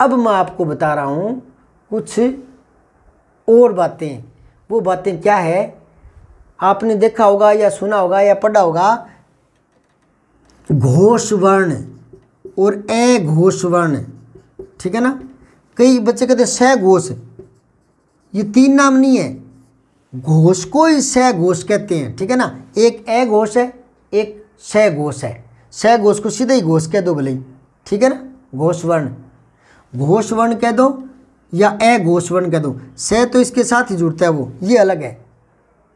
अब मैं आपको बता रहा हूँ कुछ और बातें वो बातें क्या है आपने देखा होगा या सुना होगा या पढ़ा होगा घोष वर्ण और ए घोष वर्ण ठीक है ना कई बच्चे कहते स घोष ये तीन नाम नहीं है घोष को ही स घोष कहते हैं ठीक है ना एक ए घोष है एक स घोष है स घोष को सीधे ही घोष कह दो भले ठीक है ना घोष वर्ण घोष वर्ण कह दो या ए घोष वर्ण कह दो से तो इसके साथ ही जुड़ता है वो ये अलग है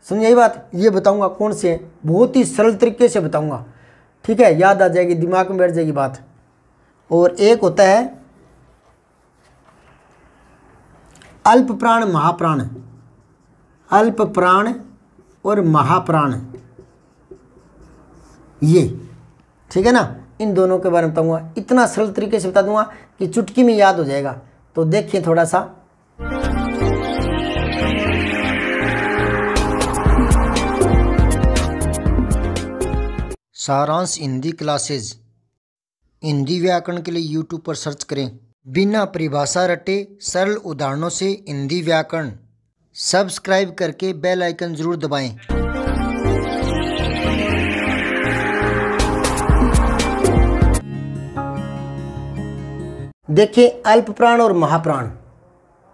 समझ यही बात ये बताऊंगा कौन से बहुत ही सरल तरीके से बताऊंगा ठीक है याद आ जाएगी दिमाग में बैठ जाएगी बात और एक होता है अल्प प्राण महाप्राण अल्प प्राण और महाप्राण ये ठीक है ना इन दोनों के बारे में बताऊँगा इतना सरल तरीके से बता दूंगा कि चुटकी में याद हो जाएगा तो देखिए थोड़ा सा सारांश हिंदी क्लासेज हिंदी व्याकरण के लिए यूट्यूब पर सर्च करें बिना परिभाषा रटे सरल उदाहरणों से हिंदी व्याकरण सब्सक्राइब करके बेल आइकन जरूर दबाएं। देखिए अल्प प्राण और महाप्राण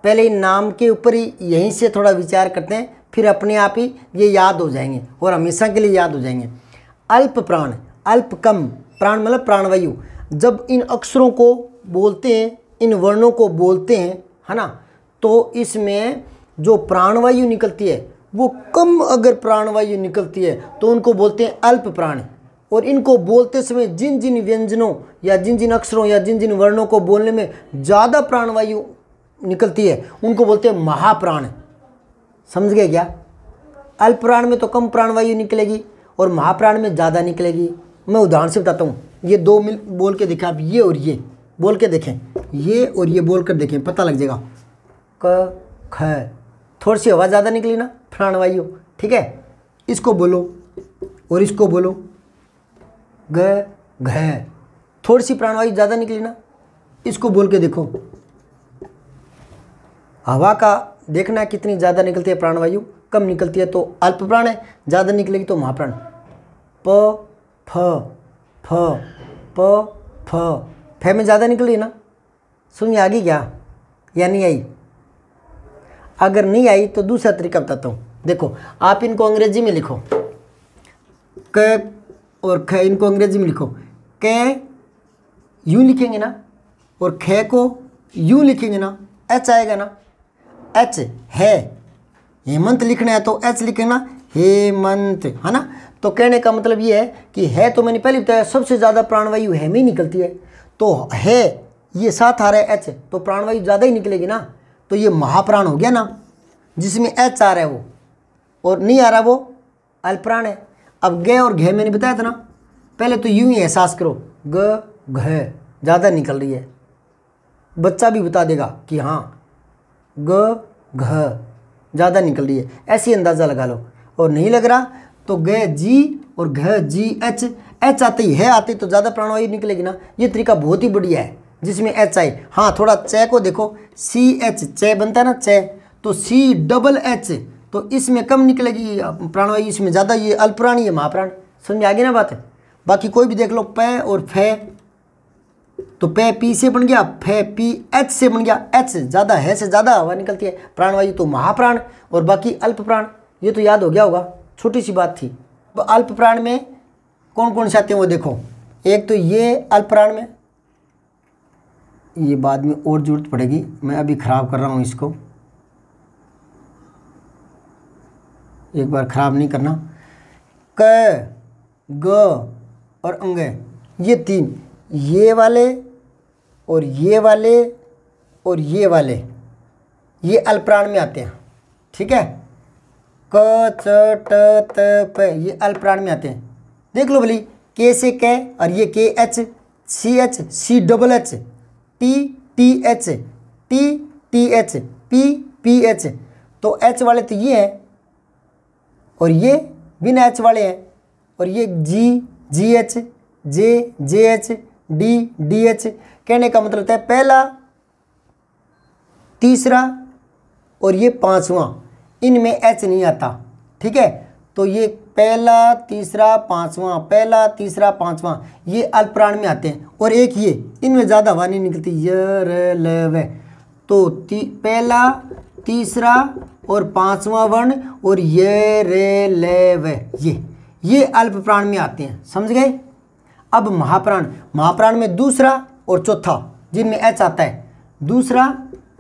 पहले इन नाम के ऊपर ही यहीं से थोड़ा विचार करते हैं फिर अपने आप ही ये याद हो जाएंगे और हमेशा के लिए याद हो जाएंगे अल्प प्राण अल्प कम प्राण मतलब प्राणवायु जब इन अक्षरों को बोलते हैं इन वर्णों को बोलते हैं है ना तो इसमें जो प्राणवायु निकलती है वो कम अगर प्राणवायु निकलती है तो उनको बोलते हैं अल्प प्राण और इनको बोलते समय जिन जिन व्यंजनों या जिन जिन अक्षरों या जिन जिन वर्णों को बोलने में ज़्यादा प्राणवायु निकलती है उनको बोलते हैं महाप्राण समझ गए क्या अल्प प्राण में तो कम प्राणवायु निकलेगी और महाप्राण में ज़्यादा निकलेगी मैं उदाहरण से बताता हूँ ये दो मिल बोल के देखें आप ये और ये बोल के देखें ये और ये बोल कर देखें पता लग जाएगा क ख थोड़ी सी हवा ज़्यादा निकली ना प्राणवायु ठीक है इसको बोलो और इसको बोलो ग घ थोड़ी सी प्राणवायु ज़्यादा निकली ना इसको बोल के देखो हवा का देखना है कितनी ज़्यादा निकलती है प्राणवायु कम निकलती है तो अल्प प्राण है ज़्यादा निकलेगी तो महाप्राण प फ फ प फ फे में ज़्यादा निकल रही ना सुनिए आ गई क्या या नहीं आई अगर नहीं आई तो दूसरा तरीका बताता हूँ देखो आप इनको अंग्रेजी में लिखो क और ख इनको अंग्रेजी में लिखो क यू लिखेंगे ना और ख को यू लिखेंगे ना एच आएगा ना एच है हेमंत लिखना है तो एच लिखना हेमंत है ना तो कहने का मतलब ये है कि है तो मैंने पहले बताया सबसे ज़्यादा प्राणवायु है में ही निकलती है तो है ये साथ आ रहा है एच तो प्राणवायु ज़्यादा ही निकलेगी ना तो ये महाप्राण हो गया ना जिसमें एच आ रहा है वो और नहीं आ रहा वो अल्प्राण है अब गे और घे मैंने बताया था ना पहले तो यूं ही एहसास करो ग घ ज़्यादा निकल रही है बच्चा भी बता देगा कि हाँ ग घ ज़्यादा निकल रही है ऐसे अंदाज़ा लगा लो और नहीं लग रहा तो ग जी और घ जी एच एच आते ही है आते तो ज़्यादा प्राणवायु निकलेगी ना ये तरीका बहुत ही बढ़िया है जिसमें एच आई हाँ थोड़ा चे को देखो सी एच चे बनता है ना चे तो सी डबल एच तो इसमें कम निकलेगी प्राणवायु इसमें ज़्यादा ये अल्पप्राणी है महाप्राण समझ आ गई ना बात बाकी कोई भी देख लो पै और फे तो पे पी से बन गया फे पी एच से बन गया एच ज़्यादा है से ज़्यादा हवा निकलती है प्राणवायु तो महाप्राण और बाकी अल्प प्राण ये तो याद हो गया होगा छोटी सी बात थी अब अल्प प्राण में कौन कौन से आते हैं वो देखो एक तो ये अल्प प्राण में ये बाद में और ज़रूरत पड़ेगी मैं अभी ख़राब कर रहा हूँ इसको एक बार ख़राब नहीं करना क ग और अंग ये तीन ये वाले और ये वाले और ये वाले ये अल्प्राण में आते हैं ठीक है क च ट त प ये अल्प्राण में आते हैं देख लो भली के से क और ये के H C H C double H T T H T T H P P H तो एच वाले तो ये हैं और ये बिन एच वाले हैं और ये G G H J J H D D H कहने का मतलब है पहला तीसरा और ये पांचवा इनमें एच नहीं आता ठीक है तो ये पहला तीसरा पांचवा पहला तीसरा पांचवा ये अल्पराण में आते हैं और एक ये इनमें ज़्यादा हवा नहीं निकलती ल तो पहला तीसरा और पांचवा वर्ण और ये रे ले वे ये ये अल्प प्राण में आते हैं समझ गए अब महाप्राण महाप्राण में दूसरा और चौथा जिनमें एच आता है दूसरा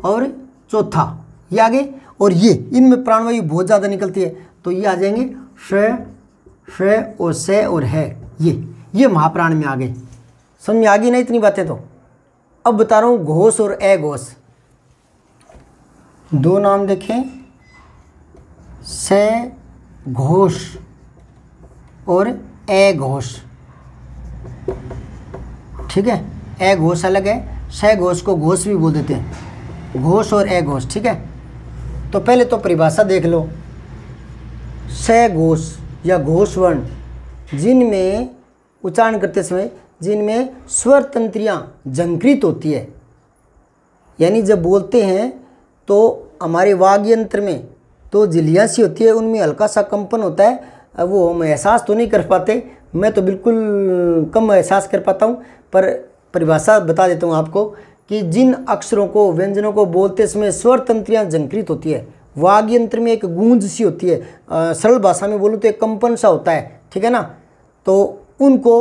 और चौथा ये आगे और ये इनमें प्राणवायु बहुत ज़्यादा निकलती है तो ये आ जाएंगे श श और से और है ये ये महाप्राण में आ गए समझ में आ गई ना इतनी बातें तो अब बता रहा हूँ घोष और ए घोष दो नाम देखें से घोष और ए घोष ठीक है ए घोष अलग है स घोष को घोष भी बोल देते हैं घोष और ए घोष ठीक है तो पहले तो परिभाषा देख लो स घोष या घोष वर्ण जिनमें उच्चारण करते समय जिनमें स्वर तंत्रियाँ जंकृत होती है यानी जब बोलते हैं तो हमारे वाग यंत्र में तो झिलियाँ सी होती है उनमें हल्का सा कंपन होता है वो हम एहसास तो नहीं कर पाते मैं तो बिल्कुल कम एहसास कर पाता हूँ पर परिभाषा बता देता हूँ आपको कि जिन अक्षरों को व्यंजनों को बोलते समय स्वर तंत्रियाँ जंकृत होती है वाग यंत्र में एक गूंज सी होती है सरल भाषा में बोलूँ तो एक कंपन सा होता है ठीक है ना तो उनको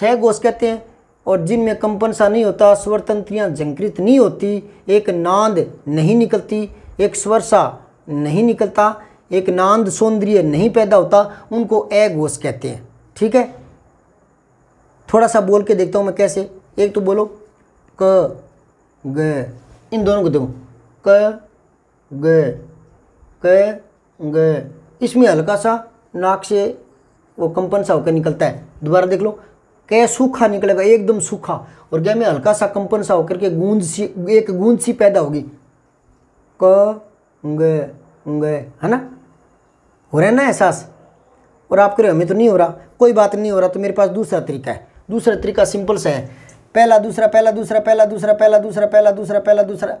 सह कहते हैं और जिनमें कंपन सा नहीं होता स्वर तंत्रियाँ झंकृत नहीं होती एक नांद नहीं निकलती एक स्वर सा नहीं निकलता एक नांद सौंदर्य नहीं पैदा होता उनको एघोष कहते हैं ठीक है थोड़ा सा बोल के देखता हूँ मैं कैसे एक तो बोलो क ग इन दोनों को देखो क ग क ग इसमें हल्का सा नाक से वो कंपन सा होकर निकलता है दोबारा देख लो कह सूखा निकलेगा एकदम सूखा और क्या में हल्का सा कंपन सा होकर के गूंज सी एक गूंज सी पैदा होगी क उंग है ना हो रहा है ना एहसास और आप कह हमें तो नहीं हो रहा कोई बात नहीं हो रहा तो मेरे पास दूसरा तरीका है दूसरा तरीका सिंपल सा है पहला दूसरा पहला दूसरा पहला दूसरा पहला दूसरा पहला दूसरा पहला दूसरा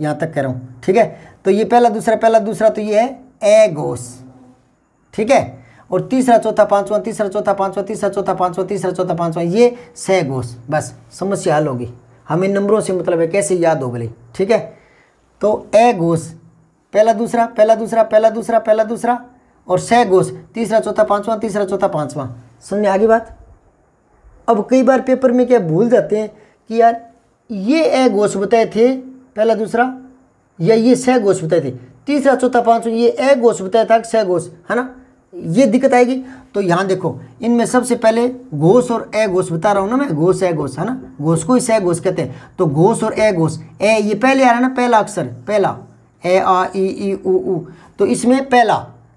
यहाँ तक कह रहा हूँ ठीक है तो ये पहला दूसरा पहला दूसरा तो ये है ए घोष ठीक है और तीसरा चौथा पांचवा तीसरा चौथा पांचवा तीसरा चौथा पांचवा तीसरा चौथा पांचवा ये सह घोष बस समस्या हल होगी हमें इन नंबरों से मतलब है कैसे याद हो गई ठीक है तो ए घोष पहला दूसरा पहला दूसरा पहला दूसरा पहला दूसरा और सह घोष तीसरा चौथा पांचवा तीसरा चौथा पांचवा समझ आगे बात अब कई बार पेपर में क्या भूल जाते हैं कि यार ये ए घोष बताए थे पहला दूसरा या ये सह घोष बताए थे तीसरा चौथा पांचवा ये ए घोष बताया था सह घोष है ना ये दिक्कत आएगी तो यहाँ देखो इनमें सबसे पहले घोष और ए घोष बता रहा हूँ ना मैं घोष ए घोष है ना घोष को ही सह घोष कहते हैं तो घोष और ए घोष ए ये पहले आ रहा है ना पहला अक्षर पहला ए आ ई ई ऊ ऊ तो इसमें पहला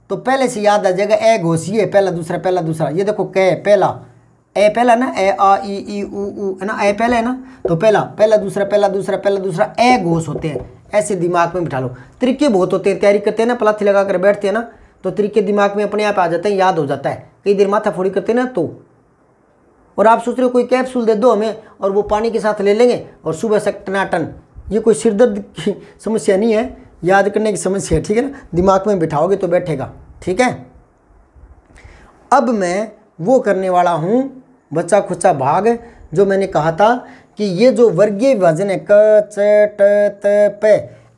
तो पहले से याद आ जाएगा ए घोष ये पहला दूसरा पहला दूसरा ये देखो कै पहला ए पहला ना ए आ ई ई ऊ ऊ है ना ए पहला है ना तो पहला पहला दूसरा पहला दूसरा पहला दूसरा ए घोष होते हैं ऐसे दिमाग में बिठा लो तरीके बहुत होते हैं तैयारी करते हैं ना पलाथी लगा कर बैठते हैं ना तो तरीके दिमाग में अपने आप आ जाता है याद हो जाता है कई देर माथा फोड़ी करते ना तो और आप सोच रहे हो कोई कैप्सूल दे दो हमें और वो पानी के साथ ले लेंगे और सुबह से टनाटन ये कोई सिरदर्द की समस्या नहीं है याद करने की समस्या है ठीक है ना दिमाग में बिठाओगे तो बैठेगा ठीक है अब मैं वो करने वाला हूँ बच्चा खुचा भाग जो मैंने कहा था कि ये जो वर्गीय विभाजन है क च ट त प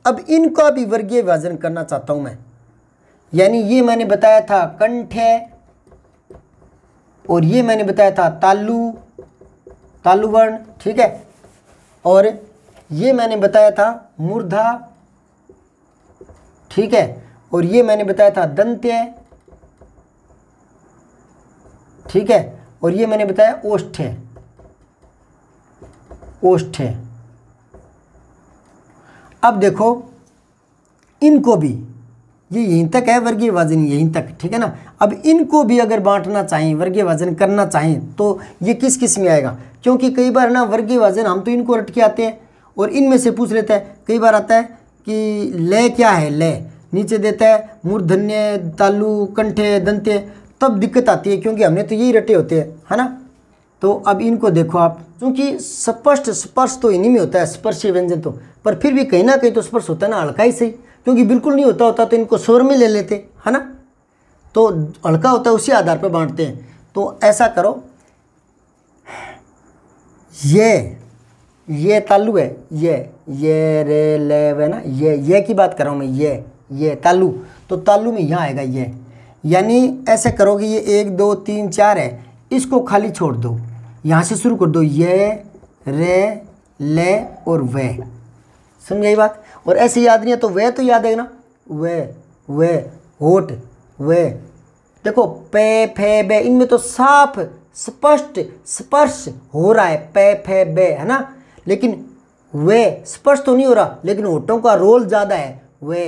अब इनका भी वर्गीय विभाजन करना चाहता हूँ मैं यानी ये मैंने बताया था कंठ है और ये मैंने बताया था तालु तालुवर्ण ठीक है और ये मैंने बताया था मूर्धा ठीक है और ये मैंने बताया था दंत्य ठीक है और ये मैंने बताया ओष्ठ है ओष्ठ है अब देखो इनको भी ये यहीं तक है वर्गीय वजन यहीं तक ठीक है ना अब इनको भी अगर बांटना चाहें वर्गीय वजन करना चाहें तो ये किस किस में आएगा क्योंकि कई बार ना वर्गीय वजन हम तो इनको रट के आते हैं और इनमें से पूछ लेता है कई बार आता है कि लय क्या है लय नीचे देता है मूर्धन्य तालु कंठे दंते तब दिक्कत आती है क्योंकि हमने तो यही रटे होते हैं है ना तो अब इनको देखो आप क्योंकि स्पष्ट स्पर्श तो इन्हीं में होता है स्पर्शी व्यंजन तो पर फिर भी कहीं ना कहीं तो स्पर्श होता है ना हल्का ही सही क्योंकि बिल्कुल नहीं होता होता तो इनको स्वर में ले लेते है ना तो हल्का होता है उसी आधार पर बांटते हैं तो ऐसा करो ये ये तालु है ये ये रे ले वे ना ये ये की बात कर रहा हूँ मैं ये ये तालु तो तालु में यहाँ आएगा ये यानी ऐसे करोगे ये एक दो तीन चार है इसको खाली छोड़ दो यहाँ से शुरू कर दो ये रे ले और वे समझ बात और ऐसी याद नहीं है तो वह तो याद है ना वे वे होट वे देखो पे फे बे इनमें तो साफ स्पष्ट स्पर्श हो रहा है पे फे बे है ना लेकिन वे स्पर्श तो नहीं हो रहा लेकिन होटों का रोल ज़्यादा है वे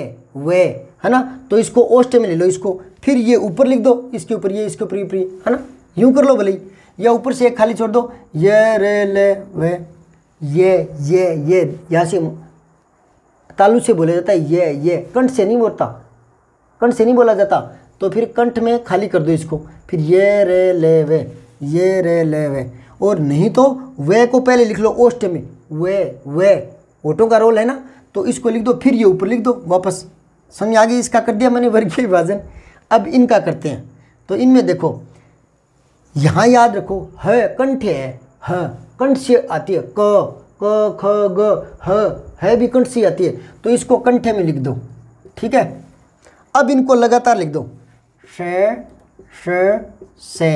वे है ना तो इसको ओस्ट में ले लो इसको फिर ये ऊपर लिख दो इसके ऊपर ये इसके ऊपर ये है ना यूं कर लो भले या ऊपर से एक खाली छोड़ दो ये रे ले वे ये ये ये यहाँ से तालू से बोला जाता है ये ये कंठ से नहीं बोलता कंठ से नहीं बोला जाता तो फिर कंठ में खाली कर दो इसको फिर ये रे ले वे ये रे ले वे और नहीं तो वे को पहले लिख लो ओष्ट में वे वे ओटों का रोल है ना तो इसको लिख दो फिर ये ऊपर लिख दो वापस समझ आ गई इसका कर दिया मैंने वर्ग के विभाजन अब इनका करते हैं तो इनमें देखो यहाँ याद रखो है कंठ है ह कंठ से आती है क क ख ग ह है भी कंठ सी आती है तो इसको कंठे में लिख दो ठीक है अब इनको लगातार लिख दो श श से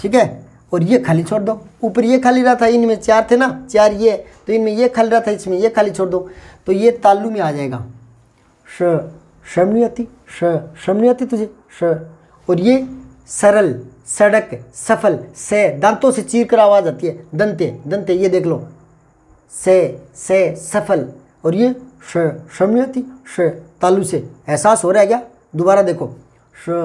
ठीक है और ये खाली छोड़ दो ऊपर ये खाली रहा था इनमें चार थे ना चार ये तो इनमें ये खाली रहा था इसमें ये खाली छोड़ दो तो ये तालू में आ जाएगा श शर्म नहीं आती श शर्म नहीं आती तुझे श और ये सरल सड़क सफल से दांतों से चीर कर आवाज़ आती है दंते दंते ये देख लो से से सफल और ये श शम्यति श तालु से एहसास हो रहा है क्या दोबारा देखो श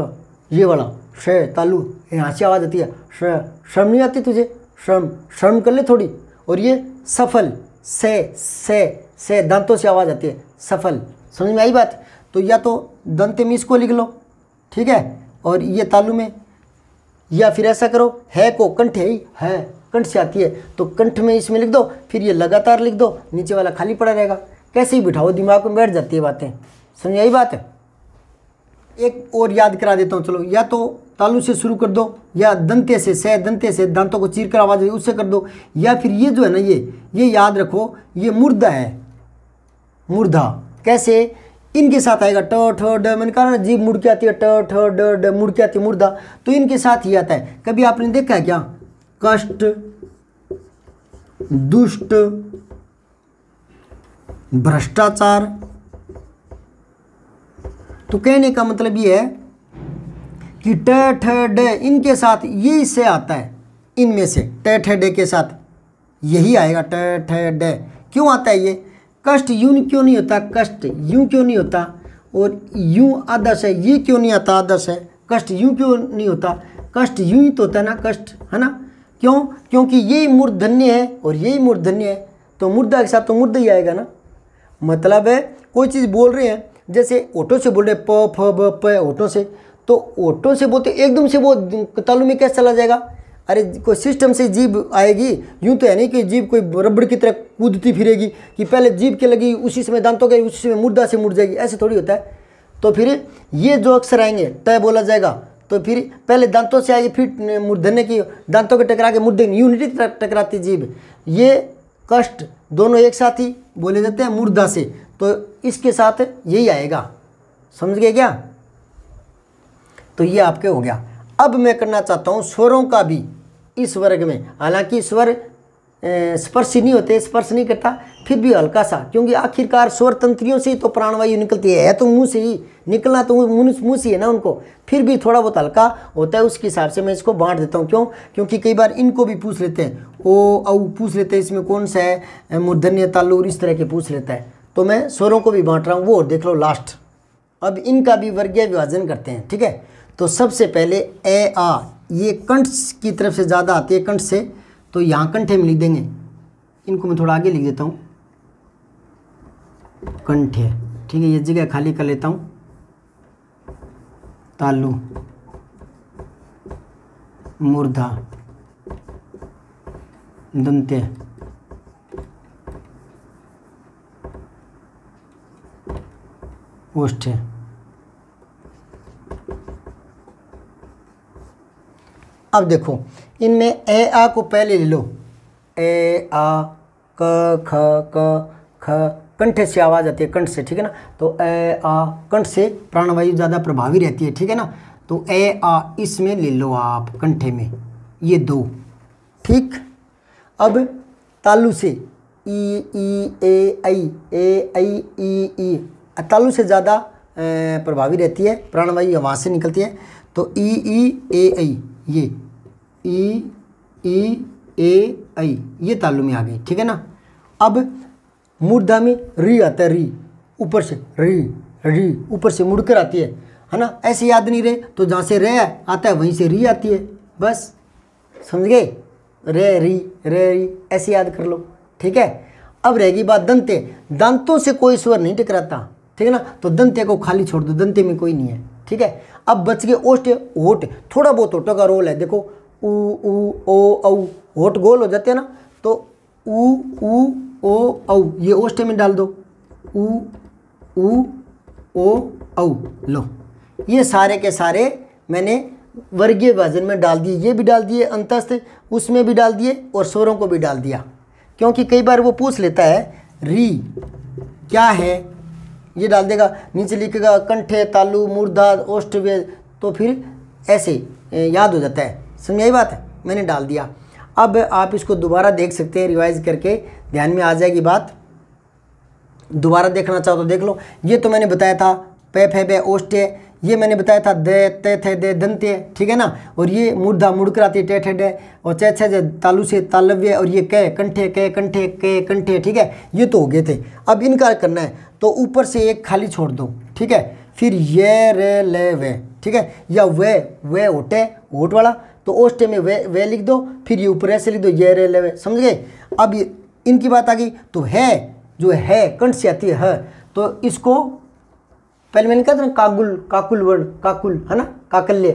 ये वाला श तालु यहाँ से आवाज़ आती है श श्रम नहीं आती तुझे श्रम श्रम कर ले थोड़ी और ये सफल से से से दंतों से आवाज़ आती है सफल समझ में आई बात तो या तो दंत में इसको लिख लो ठीक है और ये तालु में या फिर ऐसा करो है को कंठ है ही है कंठ से आती है तो कंठ में इसमें लिख दो फिर ये लगातार लिख दो नीचे वाला खाली पड़ा रहेगा कैसे ही बिठाओ दिमाग में बैठ जाती है बातें समझ आई बात है एक और याद करा देता हूँ चलो या तो तालू से शुरू कर दो या दंते से सह दंते से दांतों को चीर कर आवाज़ उससे कर दो या फिर ये जो है ना ये ये याद रखो ये मुर्दा है मुर्दा कैसे इनके साथ आएगा ट ठ ड मैंने कहा ना जीभ मुड़ के आती है ट ठ ड ड मुड़ के आती है मुर्दा तो इनके साथ ही आता है कभी आपने देखा है क्या कष्ट दुष्ट भ्रष्टाचार तो कहने का मतलब ये है कि ट ठ ड इनके साथ ये इससे आता है इनमें से ट ठ ड के साथ यही आएगा ट ठ ड क्यों आता है ये कष्ट यूं क्यों नहीं होता कष्ट यूं क्यों नहीं होता और यूं आदर्श है ये क्यों नहीं आता आदर्श है कष्ट यूं क्यों नहीं होता कष्ट यूं ही तो होता है ना कष्ट है ना क्यों क्योंकि यही मूर्धन्य है और यही मूर्धन्य है तो मुर्दा के साथ तो मुर्दा ही आएगा ना मतलब है कोई चीज़ बोल रहे हैं जैसे ऑटो से बोल रहे प फ ब प ऑटो से तो ऑटो से बोलते एकदम से वो तालु में कैसे चला जाएगा अरे कोई सिस्टम से जीभ आएगी यूं तो है नहीं कि जीव कोई रबड़ की तरह कूदती फिरेगी कि पहले जीभ के लगी उसी समय दांतों के उसी समय मुर्दा से मुड़ जाएगी ऐसे थोड़ी होता है तो फिर ये जो अक्सर आएंगे तय बोला जाएगा तो फिर पहले दांतों से आई फिर मुर्धने की दांतों के टकरा के मुर्दे यूनिटी टकराती जीव ये कष्ट दोनों एक साथ ही बोले जाते हैं मूर्धा से तो इसके साथ यही आएगा समझ गए क्या तो ये आपके हो गया अब मैं करना चाहता हूँ स्वरों का भी इस वर्ग में हालांकि स्वर स्पर्श नहीं होते स्पर्श नहीं करता फिर भी हल्का सा क्योंकि आखिरकार स्वर तंत्रियों से ही तो प्राणवायु निकलती है, तो मुंह से ही निकलना तो मुंह से ही है ना उनको फिर भी थोड़ा बहुत हल्का होता है उसके हिसाब से मैं इसको बांट देता हूँ क्यों क्योंकि कई बार इनको भी पूछ लेते हैं ओ औ पूछ लेते हैं इसमें कौन सा है मूर्धन्य तालूर इस तरह के पूछ लेता है तो मैं स्वरों को भी बांट रहा हूँ वो देख लो लास्ट अब इनका भी वर्गीय विभाजन करते हैं ठीक है तो सबसे पहले ए आ ये कंठ की तरफ से ज़्यादा आती है कंठ से तो यहाँ कंठे में लिख देंगे इनको मैं थोड़ा आगे लिख देता हूँ कंठे ठीक है ये जगह खाली कर लेता हूँ तालु मुर्धा दंत्य ओष्ठ अब देखो इनमें ए आ को पहले ले लो ए आ क ख क ख कंठ से आवाज़ आती है कंठ से ठीक है ना तो ए आ कंठ से प्राणवायु ज़्यादा प्रभावी रहती है ठीक है ना तो ए आ इसमें ले लो आप कंठे में ये दो ठीक अब तालु से ई ई ए आई ए आई ई ई तालु से ज़्यादा प्रभावी रहती है प्राणवायु वहाँ से निकलती है तो ई ई ए आई ये ई ई ए आई ये तालु में आ गई ठीक है ना अब मुर्दा में री आता है री ऊपर से री री ऊपर से मुड़कर आती है है ना ऐसे याद नहीं रहे तो जहाँ से रे आता है वहीं से री आती है बस समझ गए रे री रे री ऐसे याद कर लो ठीक है अब रहेगी बात दंते दंतों से कोई स्वर नहीं टकराता ठीक है ना तो दंते को खाली छोड़ दो दंते में कोई नहीं है ठीक है अब बच गए ओष्ट ओट थोड़ा बहुत ओटो का रोल है देखो ऊ ऊ ओ औ होठ गोल हो जाते हैं ना तो ऊ ऊ ओ औ ये ओ स्टेमिन डाल दो ऊ ऊ ओ औ लो ये सारे के सारे मैंने वर्गीय व्यंजन में डाल दिए ये भी डाल दिए अंतस्थ उसमें भी डाल दिए और स्वरों को भी डाल दिया क्योंकि कई बार वो पूछ लेता है री क्या है ये डाल देगा नीचे लिखेगा कंठे तालु मुर्दा ओष्टव्य तो फिर ऐसे याद हो जाता है समझ आई बात है मैंने डाल दिया अब आप इसको दोबारा देख सकते हैं रिवाइज करके ध्यान में आ जाएगी बात दोबारा देखना चाहो तो देख लो ये तो मैंने बताया था पे फे पे ओष्टे ये मैंने बताया था दे ते थे दे दंते ठीक है ना और ये मुर्धा मुड़कराती टे ठे डे और चे छे तालु से तालव्य और ये कह कंठे कह कंठे कह कंठे ठीक है ये तो हो गए थे अब इनकार करना है तो ऊपर से एक खाली छोड़ दो ठीक है फिर ये रे ले वे ठीक है या वे वे ओटे ओट वाला तो उस टाइम में वे वे लिख दो फिर ये ऊपर ऐसे लिख दो ये रे लेवे समझ गए अब इनकी बात आ गई तो है जो है कंठ से आती है तो इसको पहले मैंने कहा था ना काकुल काकुल वर्ण काकुल है ना काकल्य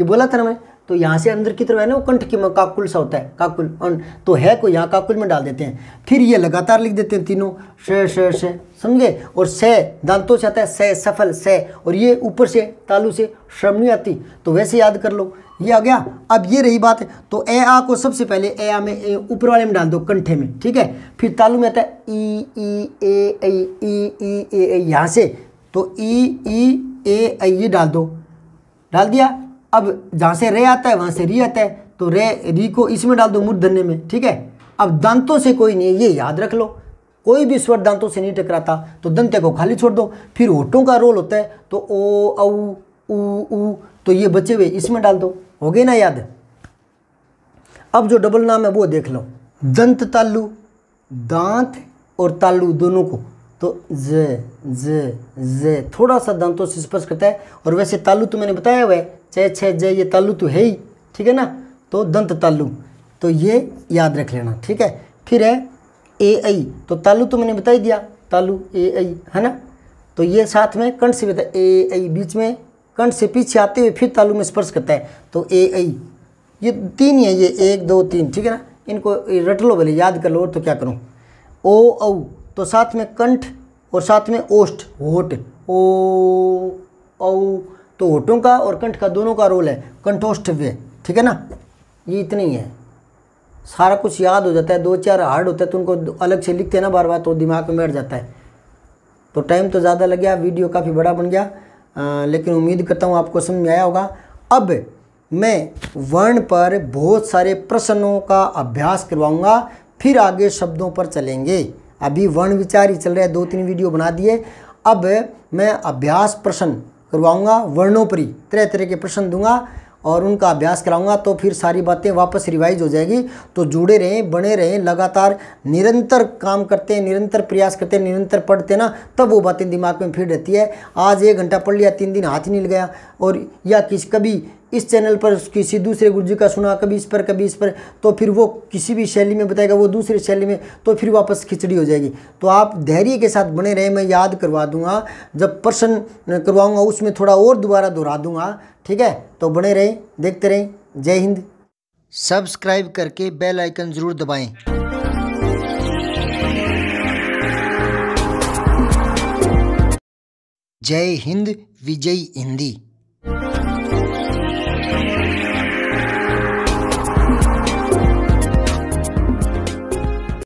ये बोला था ना मैं तो यहाँ से अंदर की तरफ है ना वो कंठ की काकुल सा होता है काकुल अन तो है को यहाँ काकुल में डाल देते हैं फिर ये लगातार लिख देते हैं तीनों श श श समझे और स दांतों से आता है स सफल स और ये ऊपर से तालू से श्रम नहीं आती तो वैसे याद कर लो ये आ गया अब ये रही बात तो ए आ को सबसे पहले ए आ में ऊपर वाले में डाल दो कंठे में ठीक है फिर तालू में आता है ई ई ए ई ई ए यहाँ से तो ई ई ए ये डाल दो डाल दिया अब जहाँ से रे आता है वहाँ से री आता है तो रे री को इसमें डाल दो मूर्धन्य में ठीक है अब दांतों से कोई नहीं ये याद रख लो कोई भी स्वर दांतों से नहीं टकराता तो दंत्य को खाली छोड़ दो फिर होठों का रोल होता है तो ओ औ ऊ ऊ तो ये बचे हुए इसमें डाल दो हो गई ना याद अब जो डबल नाम है वो देख लो दंत तालु दांत और तालु दोनों को तो ज ज ज थोड़ा सा दांतों से स्पर्श करता है और वैसे तालु तो मैंने बताया हुआ है छः छे ये तालु तो है ही ठीक है ना तो दंत तालु तो ये याद रख लेना ठीक है फिर है ए आई तो तालु तो मैंने बता ही दिया तालु ए आई है ना तो ये साथ में कंठ से बता ए आई बीच में कंठ से पीछे आते हुए फिर तालु में स्पर्श करता है तो ए आई ये तीन ही है ये एक दो तीन ठीक है ना इनको रट लो भले याद कर लो और तो क्या करूँ ओ औ तो साथ में कंठ और साथ में ओष्ठ होठ ओ औ तो होठों का और कंठ का दोनों का रोल है कंठोष्ठव्य ठीक है ना ये इतनी है सारा कुछ याद हो जाता है दो चार हार्ड होता है तो उनको अलग से लिखते हैं ना बार बार तो दिमाग में बैठ जाता है तो टाइम तो ज़्यादा लग गया वीडियो काफ़ी बड़ा बन गया लेकिन उम्मीद करता हूँ आपको समझ में आया होगा अब मैं वर्ण पर बहुत सारे प्रश्नों का अभ्यास करवाऊँगा फिर आगे शब्दों पर चलेंगे अभी वर्ण विचार ही चल रहा है दो तीन वीडियो बना दिए अब मैं अभ्यास प्रश्न करवाऊँगा वर्णों पर ही तरह तरह के प्रश्न दूंगा और उनका अभ्यास कराऊंगा तो फिर सारी बातें वापस रिवाइज हो जाएगी तो जुड़े रहें बने रहें लगातार निरंतर काम करते हैं निरंतर प्रयास करते हैं निरंतर पढ़ते ना तब वो बातें दिमाग में फिट रहती है आज एक घंटा पढ़ लिया तीन दिन हाथ नहीं लगाया और या किसी कभी इस चैनल पर किसी दूसरे गुरु जी का सुना कभी इस पर कभी इस पर तो फिर वो किसी भी शैली में बताएगा वो दूसरे शैली में तो फिर वापस खिचड़ी हो जाएगी तो आप धैर्य के साथ बने रहें मैं याद करवा दूंगा जब प्रश्न करवाऊंगा उसमें थोड़ा और दोबारा दोहरा दूंगा ठीक है तो बने रहें देखते रहें जय हिंद सब्सक्राइब करके बेल आइकन ज़रूर दबाएँ जय हिंद विजय हिंदी